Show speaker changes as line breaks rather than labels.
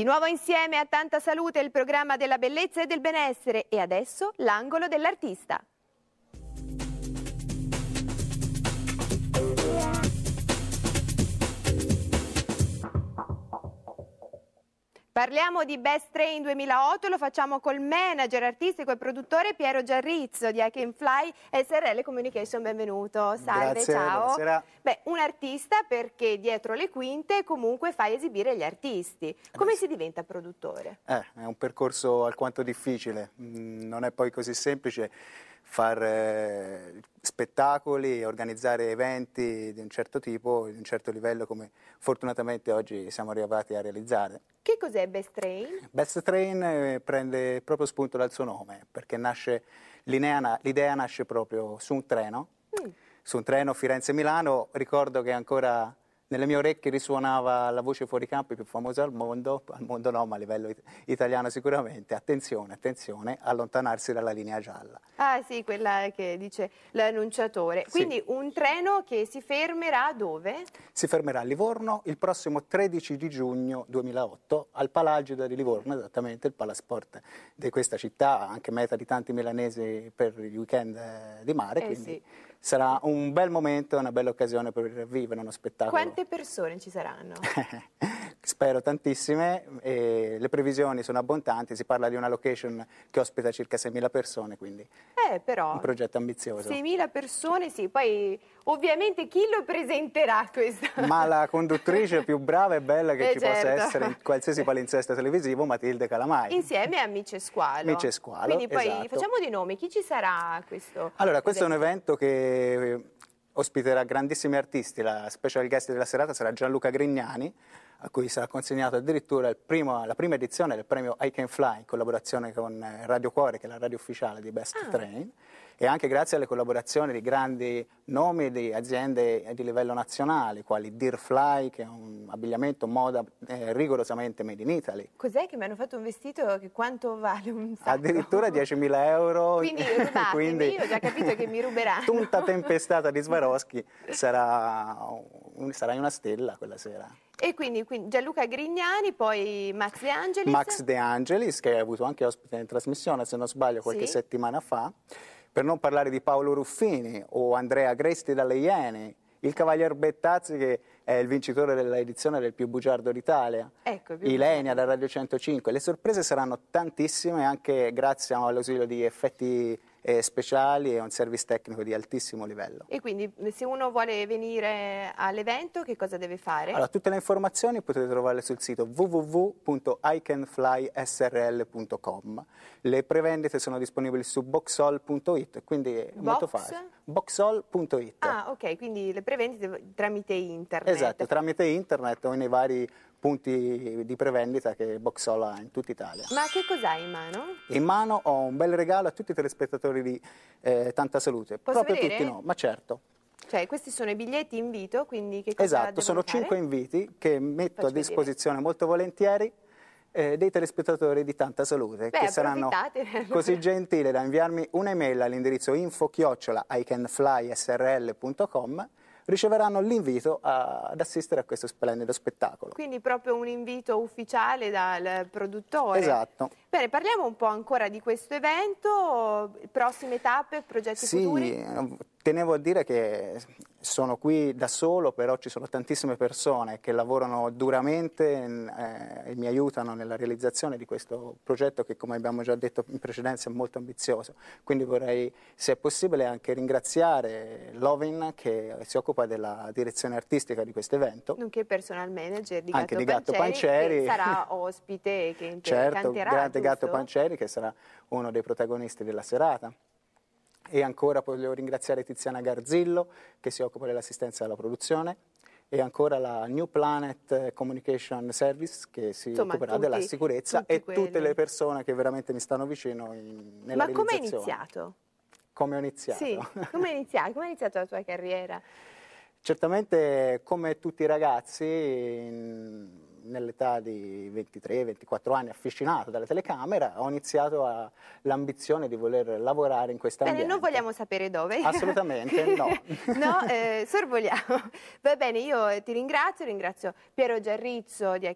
Di nuovo insieme a Tanta Salute il programma della bellezza e del benessere e adesso l'angolo dell'artista. Parliamo di Best Train 2008 lo facciamo col manager artistico e produttore Piero Giarrizzo di I Can Fly SRL Communication. Benvenuto. Salve, Grazie, ciao. Buonasera. Beh, un artista perché dietro le quinte comunque fai esibire gli artisti. Come eh, si diventa produttore?
Eh, è un percorso alquanto difficile, mm, non è poi così semplice far eh, spettacoli, organizzare eventi di un certo tipo, di un certo livello come fortunatamente oggi siamo arrivati a realizzare.
Che cos'è Best Train?
Best Train eh, prende proprio spunto dal suo nome, perché l'idea nasce proprio su un treno, mm. su un treno Firenze-Milano, ricordo che ancora nelle mie orecchie risuonava la voce fuori campo più famosa al mondo, al mondo no, ma a livello italiano sicuramente. Attenzione, attenzione, allontanarsi dalla linea gialla.
Ah sì, quella che dice l'annunciatore. Quindi sì. un treno che si fermerà dove?
Si fermerà a Livorno il prossimo 13 di giugno 2008 al Palagida di Livorno, esattamente il palasport di questa città, anche meta di tanti milanesi per il weekend eh, di mare. Eh, quindi... sì sarà un bel momento una bella occasione per vivere uno spettacolo. Quante
persone ci saranno?
Spero tantissime, le previsioni sono abbondanti, si parla di una location che ospita circa 6.000 persone, quindi eh, però. Un progetto ambizioso. 6.000
persone, sì. Poi ovviamente chi lo presenterà questo? Ma
la conduttrice più brava e bella che eh, ci certo. possa essere in qualsiasi palinsesto televisivo, Matilde Calamai.
Insieme a Mice Squalo. Mice Squalo, Quindi poi esatto. facciamo dei nomi. Chi ci sarà questo? Allora, questo evento? è
un evento che eh, ospiterà grandissimi artisti. La special guest della serata sarà Gianluca Grignani a cui sarà consegnato addirittura primo, la prima edizione del premio I Can Fly in collaborazione con eh, Radio Cuore, che è la radio ufficiale di Best ah. Train, e anche grazie alle collaborazioni di grandi nomi di aziende di livello nazionale, quali Dear Fly, che è un abbigliamento moda eh, rigorosamente made in Italy.
Cos'è che mi hanno fatto un vestito che quanto vale un sacco? Addirittura
10.000 euro. Quindi, rubatemi, Quindi io ho già
capito che mi ruberanno. Tutta tempestata
di Swarovski sarai una stella quella sera.
E quindi, quindi Gianluca Grignani, poi Max De Angelis.
Max De Angelis, che hai avuto anche ospite in trasmissione, se non sbaglio, qualche sì. settimana fa. Per non parlare di Paolo Ruffini o Andrea Gresti dalle Iene, il Cavalier Bettazzi che è il vincitore dell'edizione del più bugiardo d'Italia,
ecco, Ilenia
da Radio 105. Le sorprese saranno tantissime anche grazie all'ausilio di effetti eh, speciali e un service tecnico di altissimo livello.
E quindi se uno vuole venire all'evento che cosa deve fare? Allora,
tutte le informazioni potete trovarle sul sito www.icanflysrl.com. Le prevendite sono disponibili su boxall.it, quindi è Box? molto facile. Boxall.it.
Ah, ok, quindi le prevendite tramite internet. Esatto,
tramite internet o nei vari punti di prevendita che Boxola ha in tutta Italia. Ma
che cos'hai in mano?
In mano ho un bel regalo a tutti i telespettatori di eh, Tanta Salute, Posso proprio vedere? tutti no, ma certo.
Cioè, questi sono i biglietti invito, quindi che cosa Esatto, sono cinque
inviti che metto Faccio a disposizione vedere. molto volentieri eh, dei telespettatori di Tanta Salute, Beh, che saranno
così
gentili da inviarmi un'email all'indirizzo info-icanflysrl.com riceveranno l'invito ad assistere a questo splendido spettacolo.
Quindi proprio un invito ufficiale dal produttore. Esatto. Bene, parliamo un po' ancora di questo evento, prossime tappe, progetti sì, futuri?
Sì, tenevo a dire che sono qui da solo, però ci sono tantissime persone che lavorano duramente eh, e mi aiutano nella realizzazione di questo progetto che, come abbiamo già detto in precedenza, è molto ambizioso. Quindi vorrei, se è possibile, anche ringraziare Lovin che si occupa della direzione artistica di questo evento.
Nonché personal manager di anche Gatto, di Gatto Pancieri, Che sarà ospite e che certo, canterà. Certo, grande Gatto Pancieri
che sarà uno dei protagonisti della serata. E ancora voglio ringraziare Tiziana Garzillo che si occupa dell'assistenza alla produzione e ancora la New Planet Communication Service che si Insomma, occuperà tutti, della sicurezza e quelli. tutte le persone che veramente mi stanno vicino in, nella Ma come è iniziato? Come ho iniziato? Sì,
come è iniziato? Come è iniziata la tua carriera?
Certamente come tutti i ragazzi... In nell'età di 23-24 anni affascinato dalla telecamera, ho iniziato l'ambizione di voler lavorare in questa ambiente. Bene,
non vogliamo sapere dove. Assolutamente no. no, eh, sorvoliamo. Va bene, io ti ringrazio, ringrazio Piero Giarrizzo di